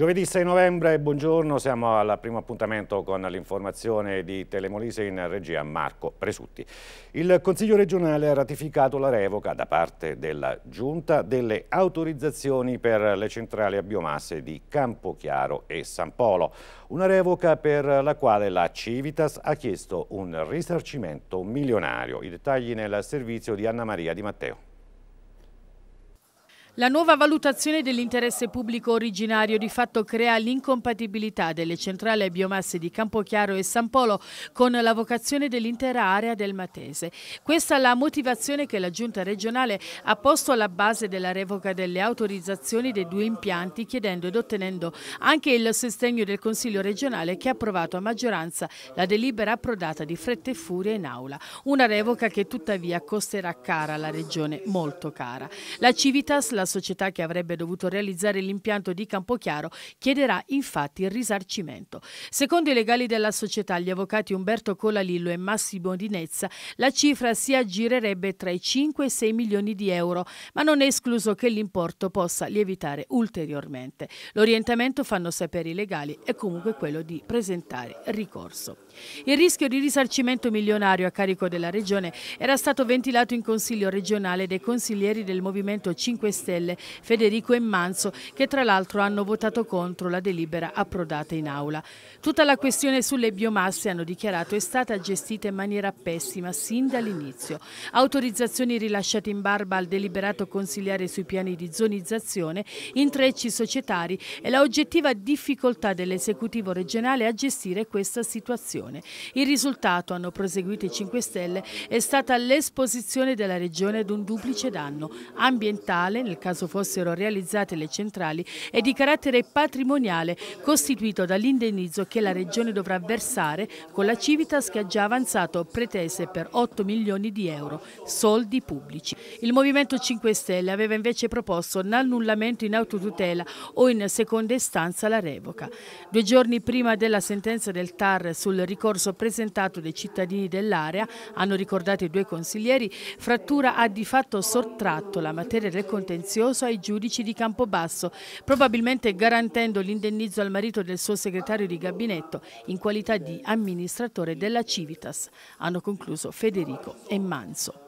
Giovedì 6 novembre, buongiorno, siamo al primo appuntamento con l'informazione di Telemolise in regia Marco Presutti. Il Consiglio regionale ha ratificato la revoca da parte della Giunta delle autorizzazioni per le centrali a biomasse di Campochiaro e San Polo, una revoca per la quale la Civitas ha chiesto un risarcimento milionario. I dettagli nel servizio di Anna Maria Di Matteo. La nuova valutazione dell'interesse pubblico originario di fatto crea l'incompatibilità delle centrali a biomasse di Campochiaro e San Polo con la vocazione dell'intera area del Matese. Questa è la motivazione che la Giunta regionale ha posto alla base della revoca delle autorizzazioni dei due impianti chiedendo ed ottenendo anche il sostegno del Consiglio regionale che ha approvato a maggioranza la delibera approdata di fretta e furia in aula. Una revoca che tuttavia costerà cara alla regione, molto cara. La Civitas, la la società che avrebbe dovuto realizzare l'impianto di Campochiaro chiederà infatti il risarcimento. Secondo i legali della società, gli avvocati Umberto Colalillo e Massimo Dinezza, la cifra si aggirerebbe tra i 5 e i 6 milioni di euro, ma non è escluso che l'importo possa lievitare ulteriormente. L'orientamento, fanno sapere i legali, è comunque quello di presentare ricorso. Il rischio di risarcimento milionario a carico della Regione era stato ventilato in Consiglio regionale dai consiglieri del Movimento 5 Stelle Stelle Federico e Manso che tra l'altro hanno votato contro la delibera approdata in aula. Tutta la questione sulle biomasse, hanno dichiarato, è stata gestita in maniera pessima sin dall'inizio. Autorizzazioni rilasciate in barba al deliberato consigliare sui piani di zonizzazione, intrecci societari e la oggettiva difficoltà dell'esecutivo regionale a gestire questa situazione. Il risultato, hanno proseguito i 5 Stelle, è stata l'esposizione della regione ad un duplice danno ambientale nel caso fossero realizzate le centrali, è di carattere patrimoniale costituito dall'indennizzo che la Regione dovrà versare con la Civitas che ha già avanzato pretese per 8 milioni di euro, soldi pubblici. Il Movimento 5 Stelle aveva invece proposto un annullamento in autotutela o in seconda istanza la revoca. Due giorni prima della sentenza del TAR sul ricorso presentato dai cittadini dell'area, hanno ricordato i due consiglieri, Frattura ha di fatto sottratto la materia del contenzioso grazioso ai giudici di Campobasso, probabilmente garantendo l'indennizzo al marito del suo segretario di gabinetto in qualità di amministratore della Civitas. Hanno concluso Federico e Manso.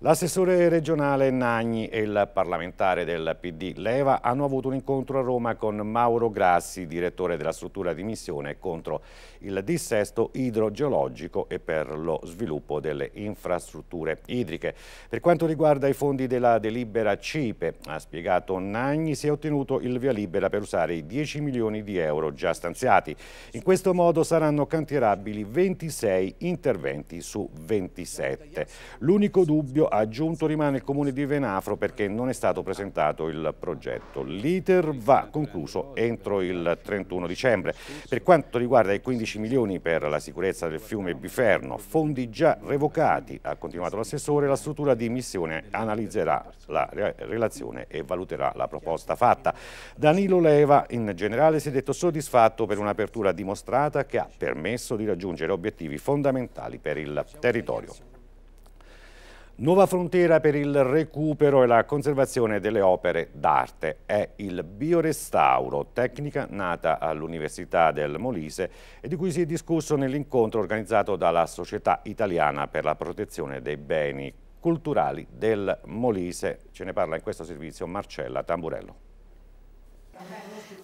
L'assessore regionale Nagni e il parlamentare del PD Leva hanno avuto un incontro a Roma con Mauro Grassi, direttore della struttura di missione contro il dissesto idrogeologico e per lo sviluppo delle infrastrutture idriche. Per quanto riguarda i fondi della delibera CIPE, ha spiegato Nagni, si è ottenuto il via libera per usare i 10 milioni di euro già stanziati. In questo modo saranno cantierabili 26 interventi su 27. L'unico dubbio aggiunto rimane il comune di Venafro perché non è stato presentato il progetto. L'iter va concluso entro il 31 dicembre. Per quanto riguarda i 15 milioni per la sicurezza del fiume Biferno, fondi già revocati, ha continuato l'assessore, la struttura di missione analizzerà la relazione e valuterà la proposta fatta. Danilo Leva in generale si è detto soddisfatto per un'apertura dimostrata che ha permesso di raggiungere obiettivi fondamentali per il territorio. Nuova frontiera per il recupero e la conservazione delle opere d'arte è il biorestauro, tecnica nata all'Università del Molise e di cui si è discusso nell'incontro organizzato dalla Società Italiana per la Protezione dei Beni Culturali del Molise. Ce ne parla in questo servizio Marcella Tamburello.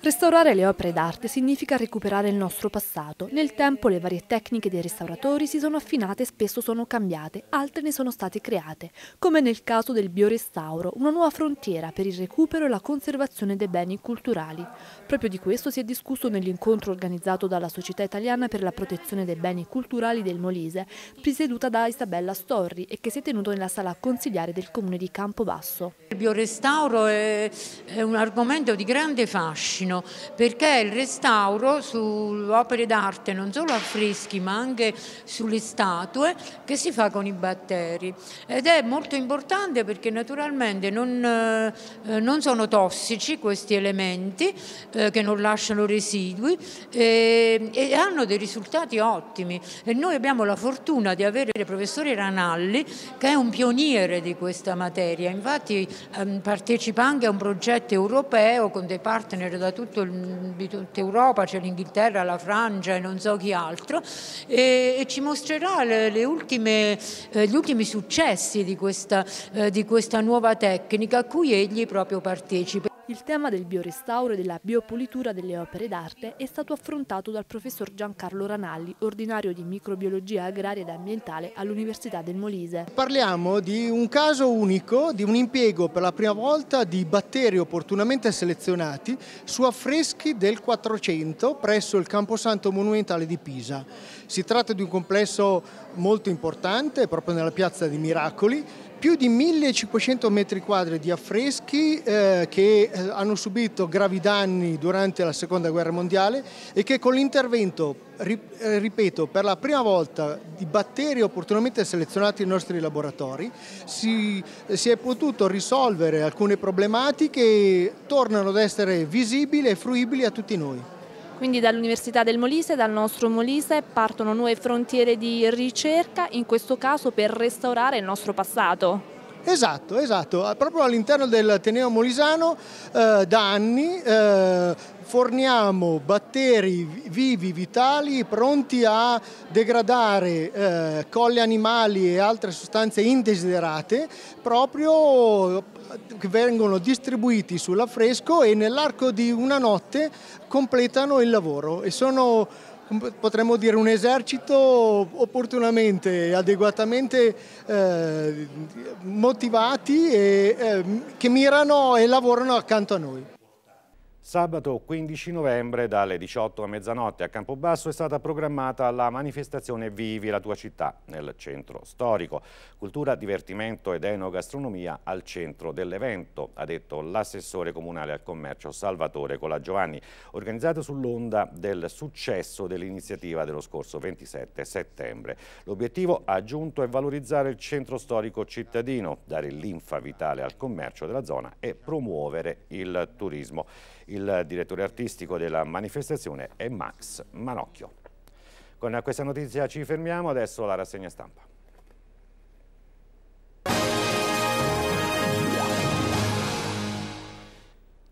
Restaurare le opere d'arte significa recuperare il nostro passato. Nel tempo le varie tecniche dei restauratori si sono affinate e spesso sono cambiate, altre ne sono state create, come nel caso del biorestauro, una nuova frontiera per il recupero e la conservazione dei beni culturali. Proprio di questo si è discusso nell'incontro organizzato dalla Società Italiana per la protezione dei beni culturali del Molise, presieduta da Isabella Storri e che si è tenuto nella sala consigliare del comune di Campobasso. Il biorestauro è un argomento di grande grande fascino perché il restauro su opere d'arte non solo affreschi ma anche sulle statue che si fa con i batteri ed è molto importante perché naturalmente non, eh, eh, non sono tossici questi elementi eh, che non lasciano residui eh, e hanno dei risultati ottimi e noi abbiamo la fortuna di avere il professore Ranalli che è un pioniere di questa materia infatti ehm, partecipa anche a un progetto europeo con dei partner da tutto, di tutta Europa, c'è cioè l'Inghilterra, la Francia e non so chi altro, e, e ci mostrerà le, le ultime, eh, gli ultimi successi di questa, eh, di questa nuova tecnica a cui egli proprio partecipa. Il tema del biorestauro e della biopolitura delle opere d'arte è stato affrontato dal professor Giancarlo Ranalli, ordinario di microbiologia agraria ed ambientale all'Università del Molise. Parliamo di un caso unico, di un impiego per la prima volta di batteri opportunamente selezionati su affreschi del 400 presso il Camposanto Monumentale di Pisa. Si tratta di un complesso molto importante proprio nella piazza di Miracoli più di 1500 metri quadri di affreschi eh, che eh, hanno subito gravi danni durante la seconda guerra mondiale e che con l'intervento eh, ripeto, per la prima volta di batteri opportunamente selezionati nei nostri laboratori, si, si, è potuto risolvere alcune problematiche e tornano ad essere visibili e fruibili a tutti noi. Quindi dall'Università del Molise, dal nostro Molise, partono nuove frontiere di ricerca, in questo caso per restaurare il nostro passato. Esatto, esatto, ah, proprio all'interno del Teneo Molisano eh, da anni eh, forniamo batteri vivi, vitali, pronti a degradare eh, colle animali e altre sostanze indesiderate proprio eh, che vengono distribuiti sull'affresco e nell'arco di una notte completano il lavoro e sono potremmo dire un esercito opportunamente, adeguatamente eh, motivati e eh, che mirano e lavorano accanto a noi. Sabato 15 novembre dalle 18 a mezzanotte a Campobasso è stata programmata la manifestazione Vivi la tua città nel centro storico. Cultura, divertimento ed enogastronomia al centro dell'evento, ha detto l'assessore comunale al commercio Salvatore Colagiovanni, organizzato sull'onda del successo dell'iniziativa dello scorso 27 settembre. L'obiettivo ha aggiunto è valorizzare il centro storico cittadino, dare l'infa vitale al commercio della zona e promuovere il turismo. Il direttore artistico della manifestazione è Max Manocchio. Con questa notizia ci fermiamo, adesso la rassegna stampa.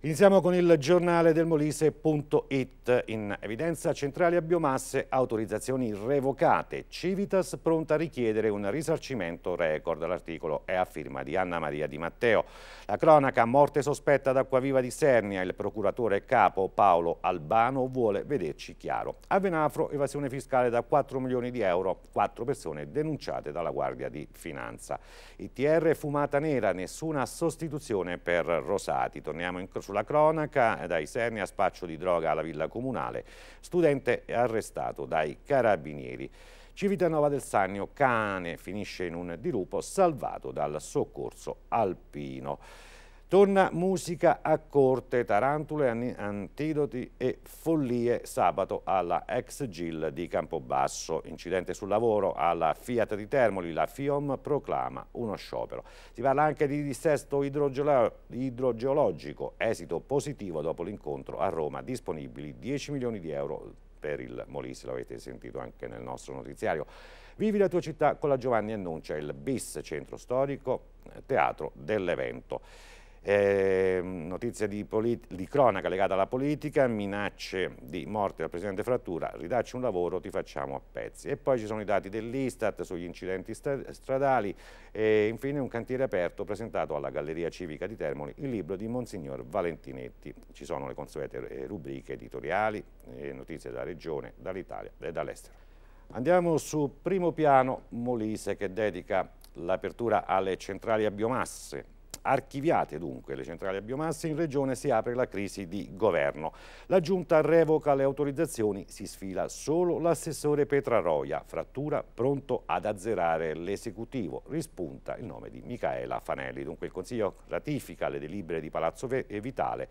Iniziamo con il giornale del Molise.it. In evidenza centrali a biomasse, autorizzazioni revocate. Civitas pronta a richiedere un risarcimento record. L'articolo è a firma di Anna Maria Di Matteo. La cronaca morte sospetta ad Acquaviva di Sernia. Il procuratore capo Paolo Albano vuole vederci chiaro. A Venafro evasione fiscale da 4 milioni di euro. Quattro persone denunciate dalla Guardia di Finanza. ITR fumata nera, nessuna sostituzione per Rosati. Torniamo in, sulla la cronaca, dai Serni a spaccio di droga alla villa comunale, studente arrestato dai carabinieri. Civitanova del Sannio, cane, finisce in un dirupo salvato dal soccorso alpino. Torna musica a corte, tarantule, antidoti e follie sabato alla ex Gil di Campobasso. Incidente sul lavoro alla Fiat di Termoli, la FIOM proclama uno sciopero. Si parla anche di dissesto idrogeologico, esito positivo dopo l'incontro a Roma, disponibili 10 milioni di euro per il Molise, l'avete sentito anche nel nostro notiziario. Vivi la tua città con la Giovanni Annuncia, il BIS, centro storico, teatro dell'evento eh, notizie di, di, cronaca legata alla politica, minacce di morte al Presidente Frattura, ridacci un lavoro, ti facciamo a pezzi. E poi ci sono i dati dell'Istat sugli incidenti stradali e infine un cantiere aperto presentato alla Galleria Civica di Termoli, il libro di Monsignor Valentinetti. Ci sono le consuete eh, rubriche editoriali, notizie dalla Regione, dall'Italia e dall'estero. Andiamo su primo piano Molise che dedica l'apertura alle centrali a biomasse Archiviate dunque le centrali a biomasse in regione si apre la crisi di governo. La giunta revoca le autorizzazioni, si sfila solo l'assessore Petraroia, frattura pronto ad azzerare l'esecutivo, rispunta il nome di Micaela Fanelli. Dunque il Consiglio ratifica le delibere di Palazzo Vitale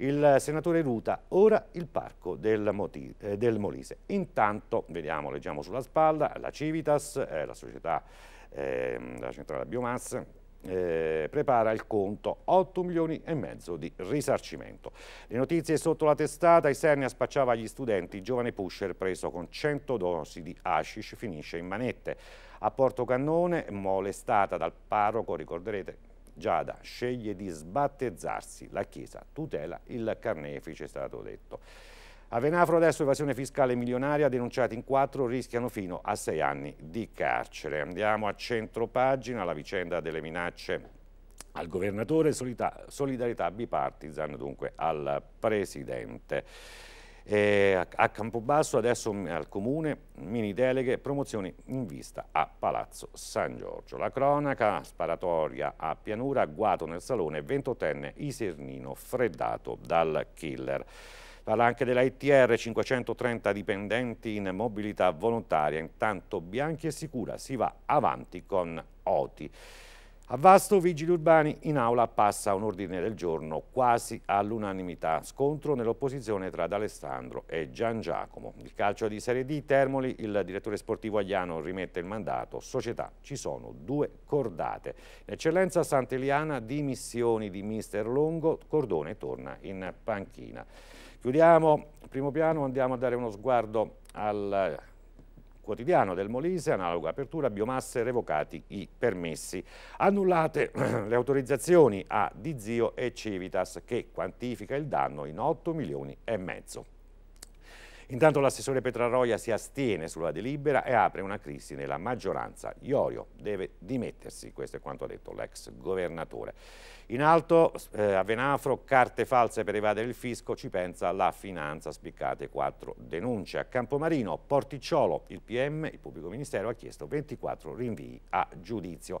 il senatore Ruta, ora il parco del, Moti, eh, del, Molise. Intanto, vediamo, leggiamo sulla spalla, la Civitas, eh, la società, eh, la centrale biomassa, eh, prepara il conto 8 milioni e mezzo di risarcimento. Le notizie sotto la testata, Isernia spacciava agli studenti, il giovane pusher preso con 100 dosi di hashish finisce in manette. A Portocannone, molestata dal parroco, ricorderete Giada sceglie di sbattezzarsi, la Chiesa tutela il carnefice, è stato detto. A Venafro adesso evasione fiscale milionaria, denunciati in quattro rischiano fino a sei anni di carcere. Andiamo a centro pagina, la vicenda delle minacce al governatore, solidarietà bipartisan dunque al presidente. E a Campobasso adesso mm, al comune mini deleghe promozioni in vista a Palazzo San Giorgio. La cronaca sparatoria a pianura, guato nel salone, ventottenne Isernino freddato dal killer. Parla anche dell'ITR, 530 dipendenti in mobilità volontaria. Intanto Bianchi e Sicura si va avanti con Oti. A Vasto, Vigili Urbani, in aula passa un ordine del giorno quasi all'unanimità. Scontro nell'opposizione tra D'Alessandro e Gian Giacomo. Il calcio di Serie D, Termoli, il direttore sportivo Agliano rimette il mandato. Società, ci sono due cordate. In eccellenza Sant'Eliana, dimissioni di mister Longo, Cordone torna in panchina. Chiudiamo il primo piano, andiamo a dare uno sguardo al quotidiano del Molise, analoga apertura, biomasse, revocati i permessi. Annullate le autorizzazioni a Dizio e Civitas che quantifica il danno in 8 milioni e mezzo. Intanto l'assessore Petraroia si astiene sulla delibera e apre una crisi nella maggioranza. Iorio deve dimettersi, questo è quanto ha detto l'ex governatore. In alto eh, a Venafro carte false per evadere il fisco, ci pensa la finanza, spiccate quattro denunce. A Campomarino, Porticciolo, il PM, il pubblico ministero, ha chiesto 24 rinvii a giudizio.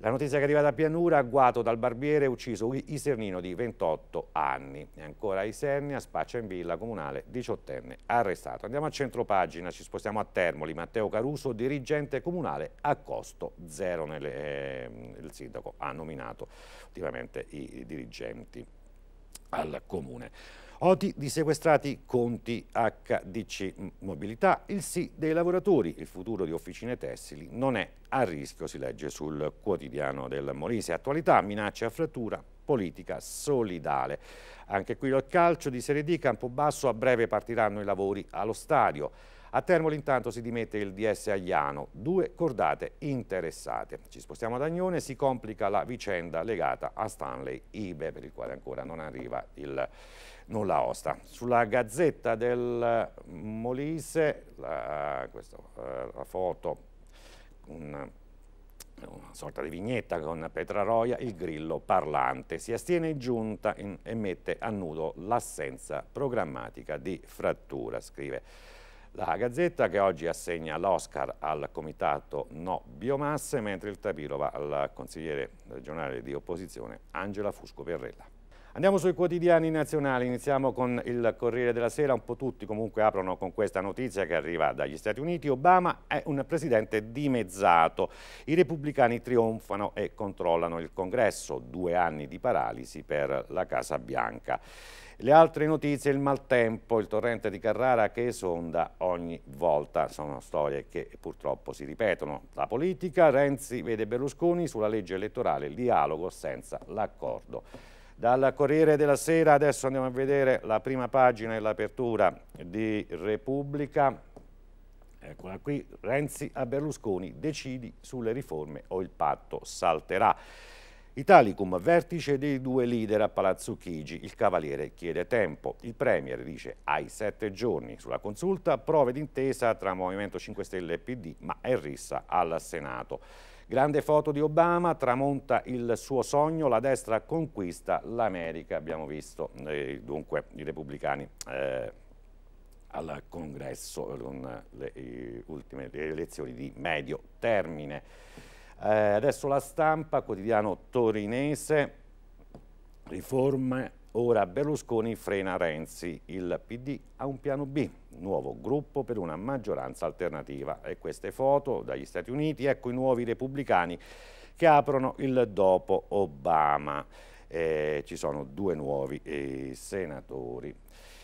La notizia che arriva da Pianura, agguato dal barbiere, ucciso Isernino di 28 anni. E ancora Isernia, spaccia in villa comunale, 18enne, arrestato. Andiamo a centro pagina, ci spostiamo a Termoli. Matteo Caruso, dirigente comunale a costo zero, nelle, eh, il sindaco ha nominato ultimamente i dirigenti al comune. Oti di sequestrati conti HDC Mobilità, il sì dei lavoratori, il futuro di officine tessili non è a rischio, si legge sul quotidiano del Molise. Attualità, minacce a frattura, politica solidale. Anche qui al calcio di Serie D, Campobasso a breve partiranno i lavori allo stadio. A Termoli intanto si dimette il DS Agliano, due cordate interessate. Ci spostiamo ad Agnone, si complica la vicenda legata a Stanley Ibe, per il quale ancora non arriva il nulla osta. Sulla Gazzetta del Molise, la, questa, eh, la foto, un una sorta di vignetta con Petraroia, il grillo parlante. Si astiene in giunta e mette a nudo l'assenza programmatica di frattura, scrive la Gazzetta che oggi assegna l'Oscar al comitato No Biomasse, mentre il Tapiro va al consigliere regionale di opposizione Angela Fusco Perrella. Andiamo sui quotidiani nazionali, iniziamo con il Corriere della Sera, un po' tutti comunque aprono con questa notizia che arriva dagli Stati Uniti, Obama è un presidente dimezzato, i repubblicani trionfano e controllano il congresso, due anni di paralisi per la Casa Bianca. Le altre notizie, il maltempo, il torrente di Carrara che esonda ogni volta, sono storie che purtroppo si ripetono. La politica, Renzi vede Berlusconi sulla legge elettorale, il dialogo senza l'accordo. Dal Corriere della Sera adesso andiamo a vedere la prima pagina e l'apertura di Repubblica. Eccola qui, Renzi a Berlusconi, decidi sulle riforme o il patto salterà. Italicum, vertice dei due leader a Palazzo Chigi. Il Cavaliere chiede tempo. Il Premier dice ai sette giorni. Sulla consulta prove d'intesa tra Movimento 5 Stelle e PD, ma è rissa al Senato. Grande foto di Obama, tramonta il suo sogno, la destra conquista l'America, abbiamo visto eh, dunque i repubblicani eh, al congresso con le, le ultime elezioni di medio termine. Eh, adesso la stampa, quotidiano torinese, riforme, ora Berlusconi frena Renzi, il PD ha un piano B, nuovo gruppo per una maggioranza alternativa. E queste foto dagli Stati Uniti, ecco i nuovi repubblicani che aprono il dopo Obama. Eh, ci sono due nuovi eh, senatori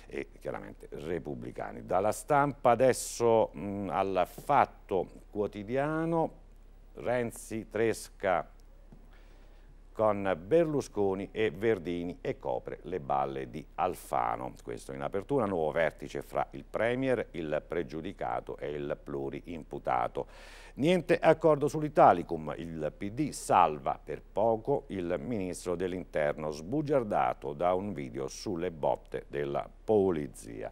e chiaramente repubblicani. Dalla stampa adesso mh, mm, al fatto quotidiano Renzi, Tresca con Berlusconi e Verdini e copre le balle di Alfano. Questo in apertura, nuovo vertice fra il Premier, il pregiudicato e il pluriimputato. Niente accordo sull'Italicum, il PD salva per poco il ministro dell'interno sbugiardato da un video sulle botte della polizia.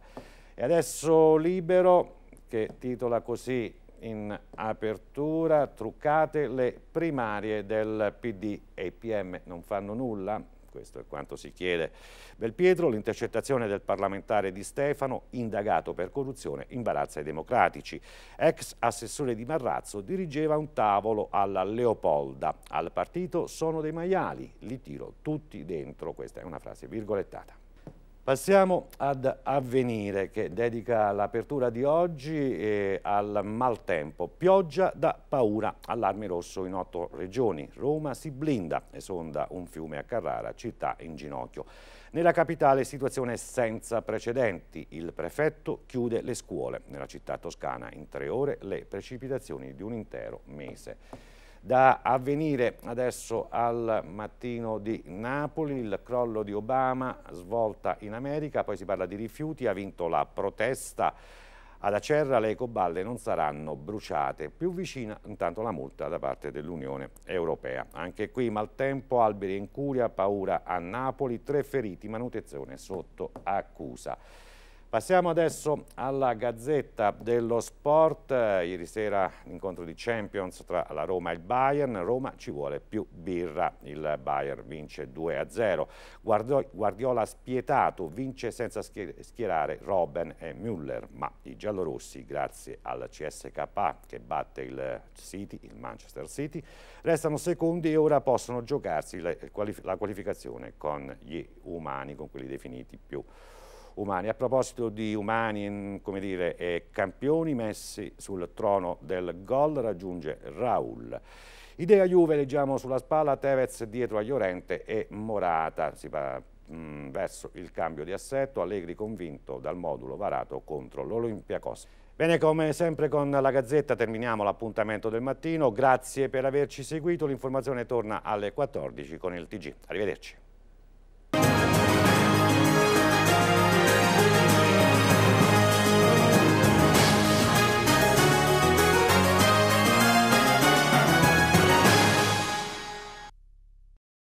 E adesso libero che titola così in apertura truccate le primarie del PD e i PM non fanno nulla? Questo è quanto si chiede. Belpietro, l'intercettazione del parlamentare di Stefano, indagato per corruzione, imbarazza i democratici. Ex assessore di Marrazzo dirigeva un tavolo alla Leopolda. Al partito sono dei maiali, li tiro tutti dentro. Questa è una frase virgolettata. Passiamo ad Avvenire che dedica l'apertura di oggi eh, al maltempo. Pioggia da paura, allarme rosso in otto regioni. Roma si blinda e sonda un fiume a Carrara, città in ginocchio. Nella capitale situazione senza precedenti. Il prefetto chiude le scuole. Nella città toscana in tre ore le precipitazioni di un intero mese. Da avvenire adesso al mattino di Napoli, il crollo di Obama, svolta in America, poi si parla di rifiuti, ha vinto la protesta ad Acerra le ecoballe non saranno bruciate, più vicina intanto la multa da parte dell'Unione Europea. Anche qui maltempo, alberi in curia, paura a Napoli, tre feriti, manutenzione sotto accusa. Passiamo adesso alla Gazzetta dello Sport. Ieri sera l'incontro di Champions tra la Roma e il Bayern. Roma ci vuole più birra. Il Bayern vince 2-0. Guardiola spietato vince senza schierare Robben e Müller. Ma i giallorossi, grazie al CSK che batte il City, il Manchester City, restano secondi e ora possono giocarsi la qualificazione con gli umani, con quelli definiti più umani umani. A proposito di umani, mm, come dire, eh, campioni messi sul trono del gol, raggiunge Raul. Idea Juve, leggiamo sulla spalla, Tevez dietro a Llorente e Morata. Si va mh, mm, verso il cambio di assetto, Allegri convinto dal modulo varato contro l'Olimpiacos. Bene, come sempre con la Gazzetta terminiamo l'appuntamento del mattino. Grazie per averci seguito. L'informazione torna alle 14 con il TG. Arrivederci.